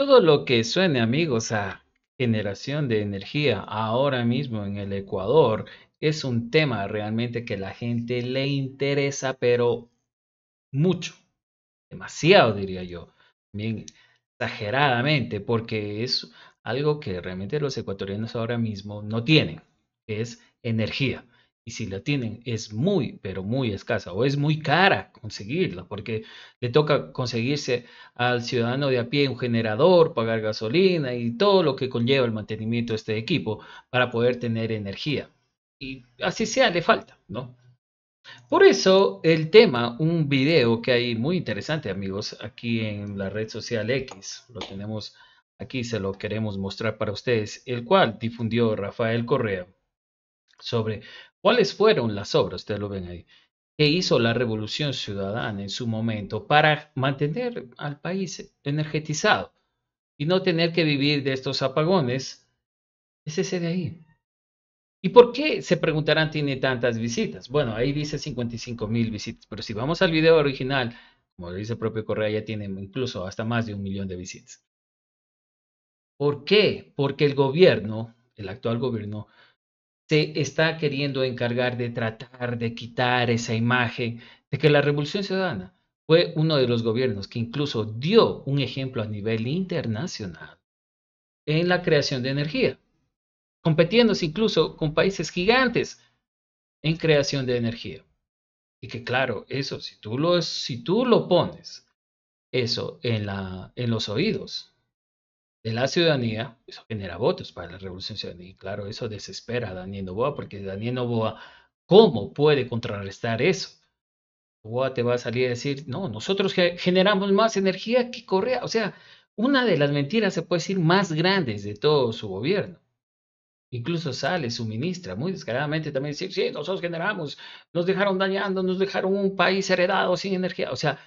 Todo lo que suene, amigos, a generación de energía ahora mismo en el Ecuador es un tema realmente que la gente le interesa, pero mucho, demasiado diría yo, bien exageradamente, porque es algo que realmente los ecuatorianos ahora mismo no tienen, es energía. Y si la tienen, es muy, pero muy escasa o es muy cara conseguirla, porque le toca conseguirse al ciudadano de a pie un generador, pagar gasolina y todo lo que conlleva el mantenimiento de este equipo para poder tener energía. Y así sea, le falta, ¿no? Por eso el tema, un video que hay muy interesante amigos aquí en la red social X, lo tenemos aquí, se lo queremos mostrar para ustedes, el cual difundió Rafael Correa sobre ¿Cuáles fueron las obras? Ustedes lo ven ahí. Que hizo la Revolución Ciudadana en su momento para mantener al país energetizado y no tener que vivir de estos apagones es ese de ahí. ¿Y por qué se preguntarán tiene tantas visitas? Bueno, ahí dice 55 mil visitas, pero si vamos al video original, como dice el propio Correa, ya tiene incluso hasta más de un millón de visitas. ¿Por qué? Porque el gobierno, el actual gobierno, se está queriendo encargar de tratar de quitar esa imagen de que la Revolución Ciudadana fue uno de los gobiernos que incluso dio un ejemplo a nivel internacional en la creación de energía, competiéndose incluso con países gigantes en creación de energía. Y que claro, eso, si tú lo, si tú lo pones, eso en, la, en los oídos de la ciudadanía, eso genera votos para la revolución ciudadana. Y claro, eso desespera a Daniel Novoa, porque Daniel Novoa, ¿cómo puede contrarrestar eso? Novoa te va a salir a decir, no, nosotros generamos más energía que Correa. O sea, una de las mentiras, se puede decir, más grandes de todo su gobierno. Incluso sale su ministra muy descaradamente también decir, sí, nosotros generamos, nos dejaron dañando, nos dejaron un país heredado sin energía. O sea,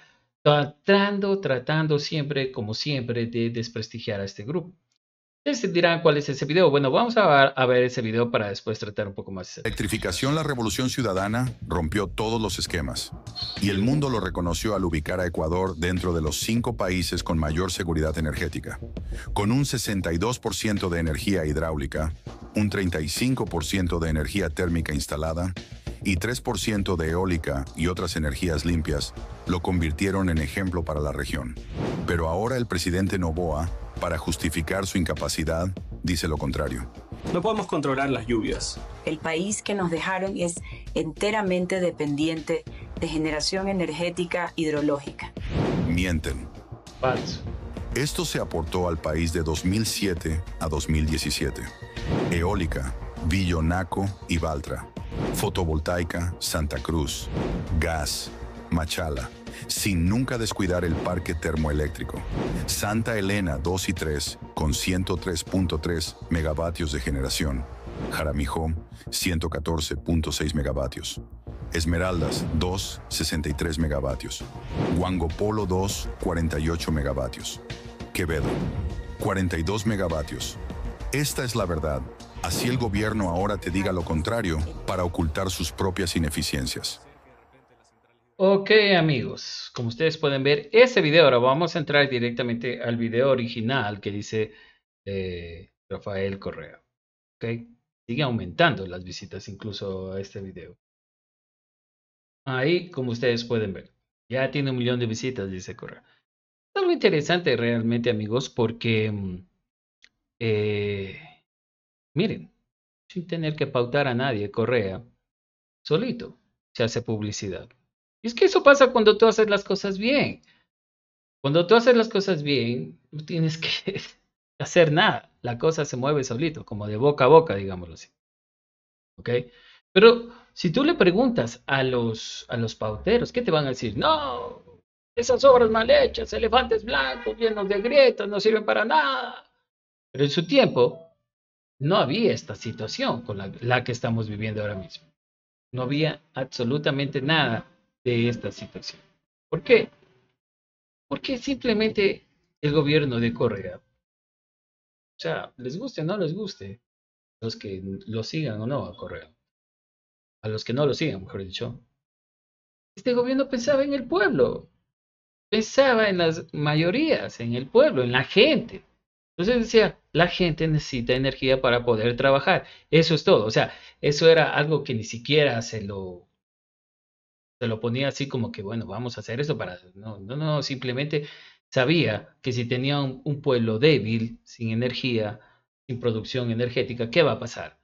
tratando, tratando siempre, como siempre, de desprestigiar a este grupo. Ustedes dirán cuál es ese video. Bueno, vamos a, a ver ese video para después tratar un poco más. Electrificación, la revolución ciudadana rompió todos los esquemas y el mundo lo reconoció al ubicar a Ecuador dentro de los cinco países con mayor seguridad energética, con un 62% de energía hidráulica, un 35% de energía térmica instalada y 3% de eólica y otras energías limpias lo convirtieron en ejemplo para la región. Pero ahora el presidente Novoa, para justificar su incapacidad, dice lo contrario. No podemos controlar las lluvias. El país que nos dejaron es enteramente dependiente de generación energética hidrológica. Mienten. Esto se aportó al país de 2007 a 2017. Eólica, Villonaco y Valtra. Fotovoltaica, Santa Cruz, gas, Machala, sin nunca descuidar el parque termoeléctrico. Santa Elena 2 y 3 con 103.3 megavatios de generación. Jaramijo 114.6 megavatios. Esmeraldas 2, 63 megavatios. Guangopolo 2, 48 megavatios. Quevedo, 42 megavatios. Esta es la verdad Así el gobierno ahora te diga lo contrario para ocultar sus propias ineficiencias. Ok amigos, como ustedes pueden ver, ese video, ahora vamos a entrar directamente al video original que dice eh, Rafael Correa. Okay. Sigue aumentando las visitas incluso a este video. Ahí, como ustedes pueden ver, ya tiene un millón de visitas, dice Correa. Es algo interesante realmente amigos porque... Mm, eh, Miren, sin tener que pautar a nadie, Correa, solito, se hace publicidad. Y es que eso pasa cuando tú haces las cosas bien. Cuando tú haces las cosas bien, no tienes que hacer nada. La cosa se mueve solito, como de boca a boca, digámoslo así. ¿Ok? Pero si tú le preguntas a los, a los pauteros, ¿qué te van a decir? No, esas obras mal hechas, elefantes blancos llenos de grietas, no sirven para nada. Pero en su tiempo, no había esta situación con la, que estamos viviendo ahora mismo. No había absolutamente nada de esta situación. ¿Por qué? Porque simplemente el gobierno de Correa. o sea, les guste o no les guste, los que lo sigan o no a Correa, a los que no lo sigan, mejor dicho, este gobierno pensaba en el pueblo, pensaba en las mayorías, en el pueblo, en la gente. Entonces decía, la gente necesita energía para poder trabajar. Eso es todo. O sea, eso era algo que ni siquiera se lo, se lo ponía así como que, bueno, vamos a hacer esto para... No, no, no, simplemente sabía que si tenía un, pueblo débil, sin energía, sin producción energética, ¿qué va a pasar?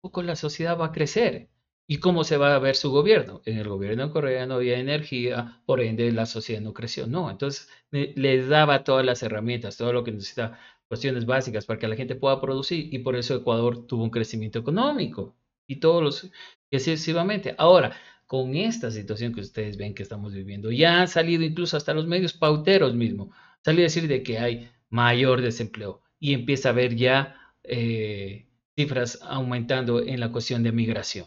Poco pues la sociedad va a crecer. ¿Y cómo se va a ver su gobierno? En el gobierno coreano había energía, por ende la sociedad no creció. No, entonces les daba todas las herramientas, todo lo que necesitaba cuestiones básicas para que la gente pueda producir y por eso Ecuador tuvo un crecimiento económico y todos los excesivamente. Ahora, con esta situación que ustedes ven que estamos viviendo, ya han salido incluso hasta los medios pauteros mismo, salió a decir de que hay mayor desempleo y empieza a haber ya eh, cifras aumentando en la cuestión de migración.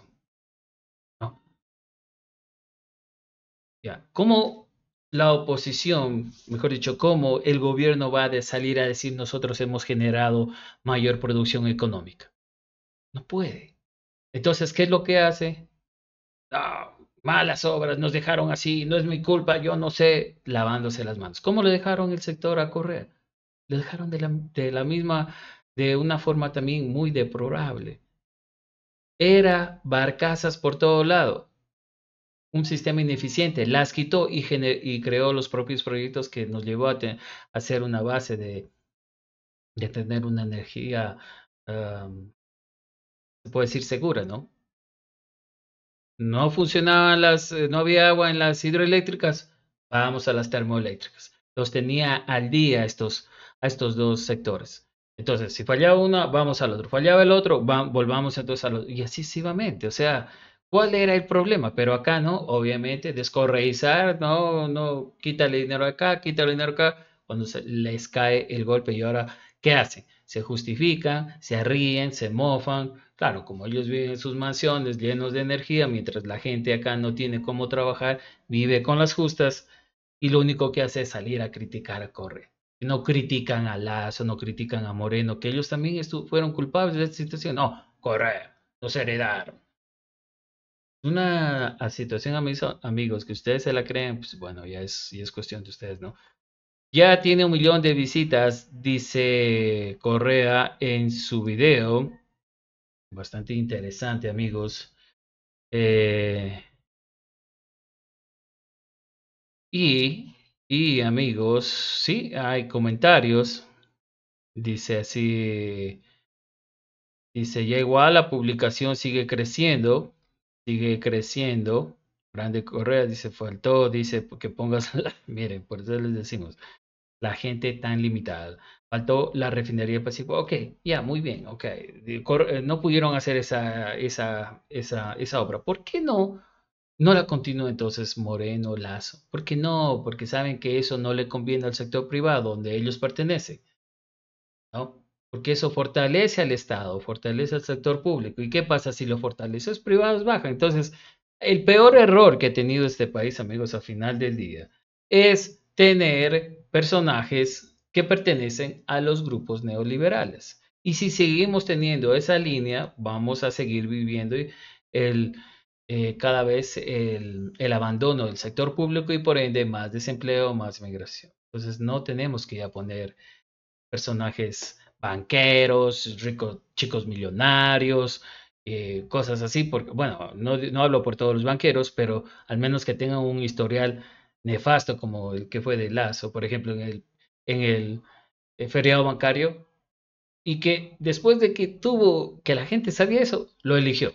Ya, ¿cómo la oposición, mejor dicho, cómo el gobierno va a salir a decir nosotros hemos generado mayor producción económica. No puede. Entonces, ¿qué es lo que hace? Ah, malas obras, nos dejaron así, no es mi culpa, yo no sé, lavándose las manos. ¿Cómo le dejaron el sector a correr? Le dejaron de la, de la misma, de una forma también muy deplorable. Era barcazas por todo lado un sistema ineficiente, las quitó y, creó los propios proyectos que nos llevó a, hacer una base de, tener una energía, se puede decir, segura, ¿no? No funcionaban las, eh, no había agua en las hidroeléctricas, vamos a las termoeléctricas. Los tenía al día estos, a estos dos sectores. Entonces, si fallaba uno, vamos al otro. Fallaba el otro, volvamos entonces a los Y así O sea, ¿Cuál era el problema? Pero acá no, obviamente, descorreizar, no, no, quítale dinero acá, quítale dinero acá, cuando les cae el golpe y ahora, ¿qué hacen? Se justifican, se ríen, se mofan. Claro, como ellos viven en sus mansiones llenos de energía, mientras la gente acá no tiene cómo trabajar, vive con las justas y lo único que hace es salir a criticar a Correa. No critican a Lazo, no critican a Moreno, que ellos también fueron culpables de esta situación. No, Correa, los heredaron una situación, amigos, que ustedes se la creen, pues bueno, ya es, y es cuestión de ustedes, ¿no? Ya tiene un millón de visitas, dice Correa en su video. Bastante interesante, amigos. Eh, y, y, amigos, sí, hay comentarios. Dice así, dice, ya igual la publicación sigue creciendo sigue creciendo. Grande Correa dice, faltó, dice que pongas, la... miren, por eso les decimos, la gente tan limitada. Faltó la refinería de Ok, ya, muy bien, ok. Eh, eh, no pudieron hacer esa, esa, esa, esa obra. ¿Por qué no? No la continúa entonces Moreno Lazo. ¿Por qué no? Porque saben que eso no le conviene al sector privado donde ellos pertenecen. ¿no? porque eso fortalece al Estado, fortalece al sector público. ¿Y qué pasa si los fortaleces privados baja. Entonces, el peor error que ha tenido este país, amigos, al final del día, es tener personajes que pertenecen a los grupos neoliberales. Y si seguimos teniendo esa línea, vamos a seguir viviendo el, eh, cada vez el, el abandono del sector público y por ende más desempleo, más migración. Entonces no tenemos que ya poner personajes banqueros, ricos, chicos millonarios, eh, cosas así, porque, bueno, no, no, hablo por todos los banqueros, pero al menos que tengan un historial nefasto como el que fue de Lazo, por ejemplo, en el, en el, eh, feriado bancario, y que después de que tuvo, que la gente sabía eso, lo eligió.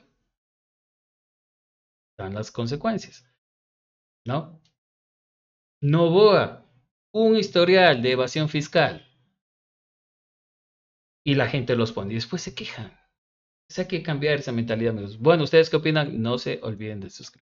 Dan las consecuencias, ¿no? Novoa, un historial de evasión fiscal, y la gente los pone y después se quejan. O hay que cambiar esa mentalidad, Bueno, ¿ustedes qué opinan? No se olviden de suscribirse.